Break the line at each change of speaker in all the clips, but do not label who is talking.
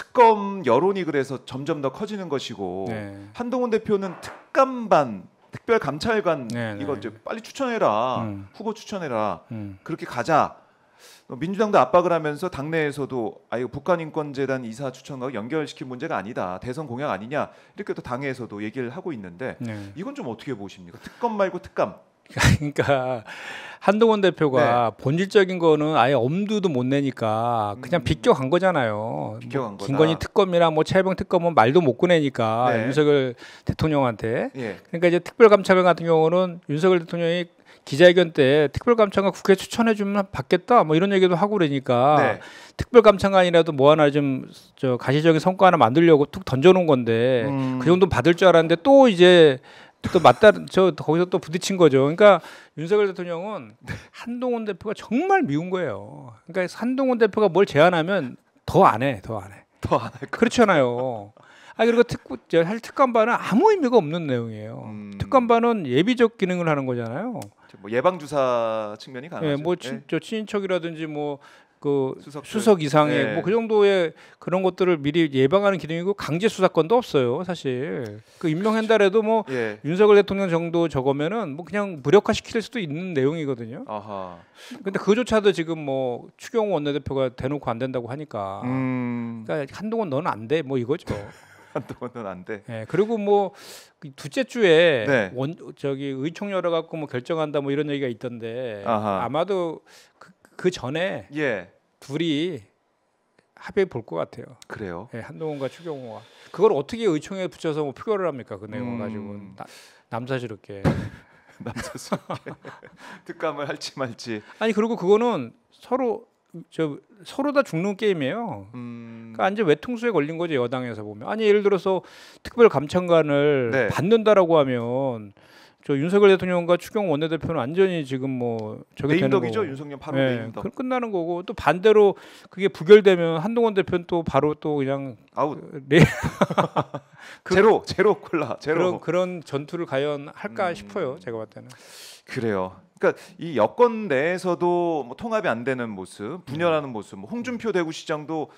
특검 여론이 그래서 점점 더 커지는 것이고 네. 한동훈 대표는 특감반 특별 감찰관 네, 네, 이거 이제 빨리 추천해라 음. 후보 추천해라 음. 그렇게 가자 뭐 민주당도 압박을 하면서 당내에서도 아 이거 북한인권재단 이사 추천과 연결시킨 문제가 아니다 대선 공약 아니냐 이렇게 또 당에서도 얘기를 하고 있는데 네.
이건 좀 어떻게 보십니까 특검 말고 특감 그러니까 한동훈 대표가 네. 본질적인 거는 아예 엄두도 못 내니까 그냥 음. 비껴간 거잖아요. 비껴간 뭐 거다. 김건희 특검이나 뭐 최병 특검은 말도 못 꺼내니까 네. 윤석열 대통령한테. 예. 그러니까 이제 특별감찰관 같은 경우는 윤석열 대통령이 기자회견 때 특별감찰관 국회 추천해 주면 받겠다 뭐 이런 얘기도 하고 그러니까 네. 특별감찰관이라도 뭐 하나 좀 저 가시적인 성과 하나 만들려고 툭 던져놓은 건데 음. 그 정도 받을 줄 알았는데 또 이제 또 맞다 저 거기서 또 부딪힌 거죠. 그러니까 윤석열 대통령은 한동훈 대표가 정말 미운 거예요. 그러니까 한동훈 대표가 뭘 제안하면 더 안 해, 더 안 해. 더 안 해. 그렇잖아요. 아 그리고 특구 할 특감반은 아무 의미가 없는 내용이에요. 음. 특감반은 예비적 기능을 하는 거잖아요. 뭐 예방 주사 측면이 강하죠. 예, 뭐 친, 예. 저 친인척이라든지 뭐 그수석 수석 이상의 네. 예. 뭐그 정도의 그런 것들을 미리 예방하는 기능이고 강제 수사권도 없어요 사실 그 임명한다래도 뭐 예. 윤석열 대통령 정도 적으면은 뭐 그냥 무력화 시킬 수도 있는 내용이거든요. 아하. 근데 그조차도 지금 뭐추경 원내대표가 대놓고 안 된다고 하니까 음. 그러니까 한동훈 너는 안 돼 뭐 이거죠. 한동훈은 안 돼. 네, 그리고 뭐 두째 그 주에 네. 원 저기 의총열어 갖고 뭐 결정한다 뭐 이런 얘기가 있던데 아하. 아마도 그, 그 전에 예. 둘이 합의 볼것 같아요. 그래요? 예, 한동훈과 추경호가 그걸 어떻게 의총에 붙여서 뭐 표결을 합니까? 그내용 음... 가지고 나, 남사스럽게 남사스럽게 특감을 할지 말지. 아니 그리고 그거는 서로 저 서로 다 죽는 게임이에요. 음... 그러니까 이제 외통수에 걸린 거죠 여당에서 보면. 아니 예를 들어서 특별 감찰관을 네. 받는다라고 하면 저 윤석열 대통령과 추경 원내대표는 완전히 지금 뭐 저게 네임덕이죠 윤석열 8월 네, 네임덕. 그럼 끝나는 거고 또 반대로 그게 부결되면 한동훈 대표는 또 바로 또 그냥 아웃. 그 네. 그, 제로 제로 콜라 제로. 그런 그런 전투를 과연 할까 음. 싶어요 제가 봤을 때는. 그래요. 그러니까 이 여권 내에서도
뭐 통합이 안 되는 모습, 분열하는 음. 모습, 뭐 홍준표 대구시장도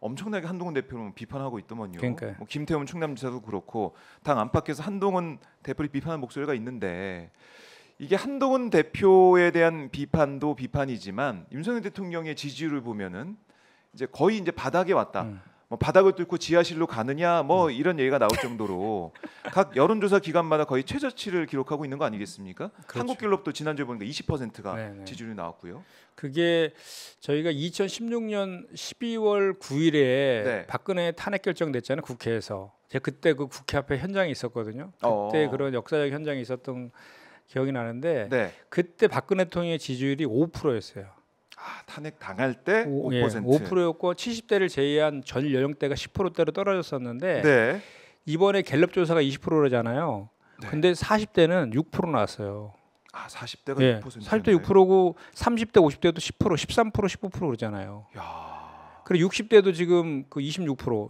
엄청나게 한동훈 대표를 뭐 비판하고 있더만요. 그러니까뭐 김태훈 충남지사도 그렇고 당 안팎에서 한동훈 대표를 비판하는 목소리가 있는데 이게 한동훈 대표에 대한 비판도 비판이지만 윤석열 대통령의 지지율을 보면은 이제 거의 이제 바닥에 왔다. 음. 뭐 바닥을 뚫고 지하실로 가느냐 뭐 음. 이런 얘기가 나올 정도로 각 여론조사 기관마다 거의 최저치를 기록하고 있는 거 아니겠습니까? 그렇죠. 한국갤럽도 지난주에 보니까 20%가 네네. 지지율이 나왔고요.
그게 저희가 2016년 12월 9일에 네. 박근혜 탄핵 결정됐잖아요 국회에서. 제가 그때 그 국회 앞에 현장에 있었거든요. 그때 어 그런 역사적 현장에 있었던 기억이 나는데 네. 그때 박근혜 통의 지지율이 5%였어요. 아, 탄핵 당할 때 오, 5%. 예, 5%였고 70대를 제외한 전 연령대가 10%대로 떨어졌었는데 네. 이번에 갤럽 조사가 20%잖아요. 네. 근데 40대는 6% 나왔어요. 아, 40대가 예, 6%. 40대 6%고 30대 50대도 10%, 13%, 15% 그러잖아요. 야. 그리고 60대도 지금 그 26%.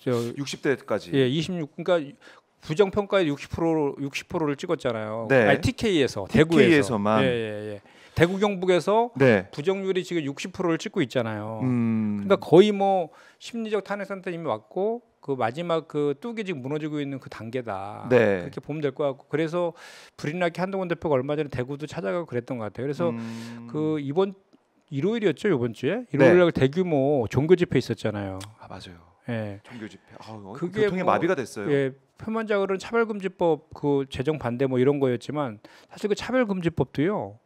저 60대까지. 예, 26. 그러니까 부정 평가에 60% 60%를 찍었잖아요. 네. 아니, TK에서 대구에서. TK에서만. 예, 예, 예. 대구 경북에서 네. 부정률이 지금 60%를 찍고 있잖아요. 음. 그러니까 거의 뭐 심리적 탄핵 상태 이미 왔고 그 마지막 그 뚝이 지금 무너지고 있는 그 단계다. 네. 그렇게 보면 될 것 같고 그래서 불인나게 한동훈 대표가 얼마 전에 대구도 찾아가고 그랬던 것 같아요. 그래서 음. 그 이번 일요일이었죠 이번 주에 네. 일요일날 네. 대규모 종교 집회 있었잖아요. 아 맞아요. 예. 종교 집회. 아, 그게 교통의 뭐, 마비가 됐어요. 예. 표면적으로는 차별금지법 그 제정 반대 뭐 이런 거였지만 사실 그 차별금지법도요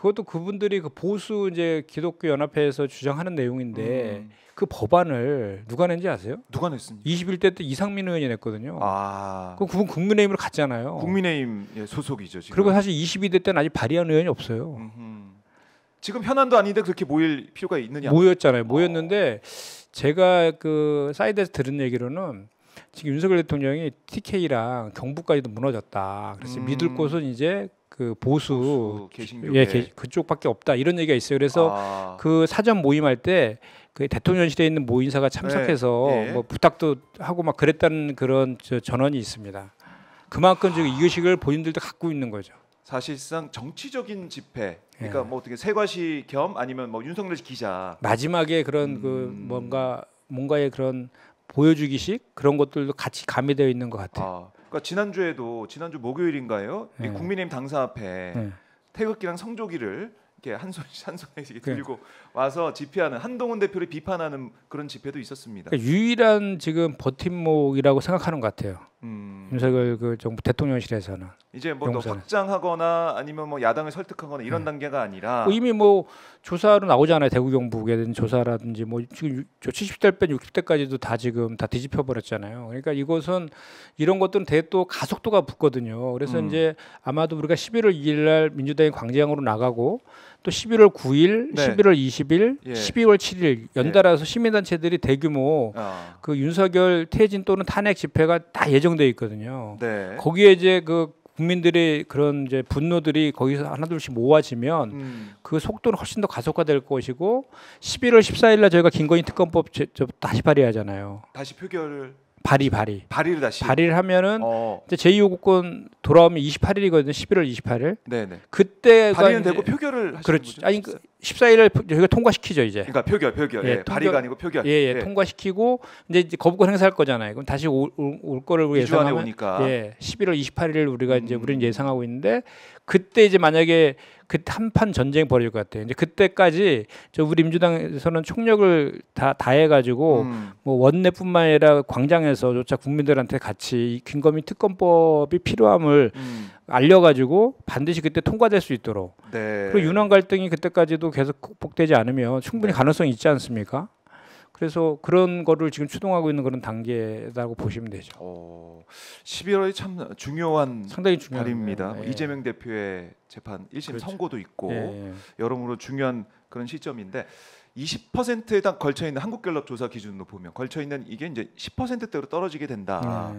그것도 그분들이 그 보수 이제 기독교 연합회에서 주장하는 내용인데 음. 그 법안을 누가 낸지 아세요? 누가 냈습니까? 21대 때 이상민 의원이 냈거든요. 아. 그 그분 국민의힘으로 갔잖아요. 국민의힘 예, 소속이죠 지금. 그리고 사실 22대 때는 아직 발의한 의원이 없어요. 음흠.
지금 현안도 아닌데 그렇게 모일 필요가 있느냐? 모였잖아요.
모였는데 어. 제가 그 사이드에서 들은 얘기로는 지금 윤석열 대통령이 TK랑 경북까지도 무너졌다. 그래서 음. 믿을 곳은 이제 그 보수, 보수 예 그쪽밖에 없다 이런 얘기가 있어요. 그래서 아. 그 사전 모임할 때그 대통령실에 있는 모인사가 참석해서 네. 네. 뭐 부탁도 하고 막 그랬다는 그런 저 전언이 있습니다. 그만큼 지금 이 아. 의식을 본인들도 갖고 있는 거죠.
사실상 정치적인 집회 그러니까 예. 뭐 어떻게 세과시 겸 아니면 뭐 윤석열 기자
마지막에 그런 그 음... 그 뭔가 뭔가의 그런 보여주기식 그런 것들도 같이 가미되어 있는 것 같아요. 아,
그러니까 지난주에도 지난주 목요일인가요? 네. 국민의힘 당사 앞에 네. 태극기랑 성조기를 이렇게 한손한 손에 이 그러니까. 들고 네. 와서 집회하는 한동훈 대표를 비판하는 그런 집회도 있었습니다. 그러니까
유일한 지금 버팀목이라고 생각하는 것 같아요. 음. 윤석열 그 정부 대통령실에서는 이제 뭐
확장하거나 아니면 뭐 야당을 설득하거나 이런 네. 단계가 아니라 뭐 이미
뭐 조사로 나오잖아요 대구 경북에 대한 조사라든지 뭐 지금 70대 뺀 60대까지도 다 지금 다 뒤집혀 버렸잖아요. 그러니까 이것은 이런 것들은 대 또 가속도가 붙거든요. 그래서 음. 이제 아마도 우리가 11월 2일날 민주당이 광장으로 나가고 또 11월 9일, 네. 11월 20일, 예. 12월 7일 연달아서 예. 시민단체들이 대규모 아. 그 윤석열 퇴진 또는 탄핵 집회가 다 예정돼 있거든요. 네. 거기에 이제 그 국민들의 그런 이제 분노들이 거기서 하나둘씩 모아지면 음. 그 속도는 훨씬 더 가속화될 것이고 11월 14일 날 저희가 김건희 특검법 제, 저, 다시 발의하잖아요. 다시 표결 발의 발의 발의를 다시 발의를 하면은 어. 이제 제2호국권 돌아오면 28일이거든요. 11월 28일. 네네. 그때가 발의는 되고 표결을 하시는 그렇죠. 아니 그, 14일을 저희가 통과시키죠 이제. 그러니까 표결 표결. 예, 예, 통과, 발의가 아니고 표결. 예, 예, 예. 통과시키고 이제, 이제 거부권 행사할 거잖아요. 그럼 다시 올, 올 거를 우리 예상하면 오니까. 예, 11월 28일을 우리가 이제 음. 우리는 예상하고 있는데 그때 이제 만약에 그 한판 전쟁 벌일 것 같아요. 이제 그때까지 저 우리 민주당에서는 총력을 다 다해 가지고 음. 뭐 원내뿐만 아니라 광장에서조차 국민들한테 같이 이 김건희 특검법이 필요함을 음. 알려가지고 반드시 그때 통과될 수 있도록 네. 그리고 유난 갈등이 그때까지도 계속 극복되지 않으면 충분히 네. 가능성이 있지 않습니까? 그래서 그런 거를 지금 추동하고 있는 그런 단계라고 보시면 되죠. 어, 11월이 참 중요한 상당히 중요한 날입니다. 예. 네.
이재명 대표의 재판 1심 그렇죠. 선고도 있고 예, 예. 여러모로 중요한 그런 시점인데 20%에 딱 걸쳐 있는 한국갤럽 조사 기준으로 보면 걸쳐 있는 이게 이제 10%대로 떨어지게 된다.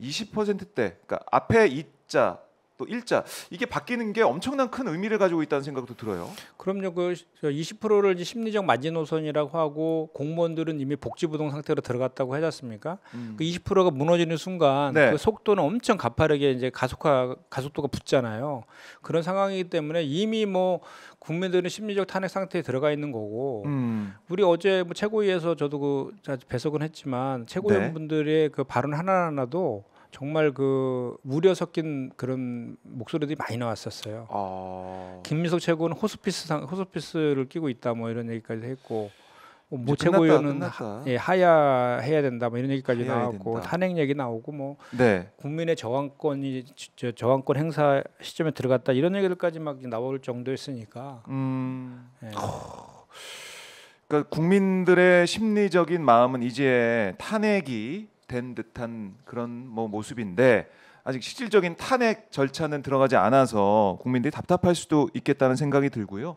예. 20%대 그러니까 앞에 이자 또 일자 이게 바뀌는 게 엄청난 큰 의미를 가지고 있다는 생각도 들어요.
그럼요. 그 20%를 이제 심리적 마지노선이라고 하고 공무원들은 이미 복지부동 상태로 들어갔다고 하지 않습니까? 음. 그 20%가 무너지는 순간 네. 그 속도는 엄청 가파르게 이제 가속화 가속도가 붙잖아요. 그런 상황이기 때문에 이미 뭐 국민들은 심리적 탄핵 상태에 들어가 있는 거고 음. 우리 어제 뭐 최고위에서 저도 그 배석은 했지만 최고위원분들의 네. 그 발언 하나하나도 정말 그 우려 섞인 그런 목소리들이 많이 나왔었어요. 아... 김민석 최고는 호스피스상 호스피스를 끼고 있다 뭐 이런 얘기까지 했고 뭐 모 최고위원은 하, 예, 하야 해야 된다 뭐 이런 얘기까지 나왔고 탄핵 얘기 나오고 뭐 네. 국민의 저항권이 저, 저항권 행사 시점에 들어갔다 이런 얘기들까지 막 나올 정도였으니까. 음... 예. 어. 그러니까 국민들의 심리적인 마음은 이제
탄핵이 된 듯한 그런 뭐 모습인데 아직 실질적인 탄핵 절차는 들어가지 않아서 국민들이 답답할 수도 있겠다는 생각이 들고요.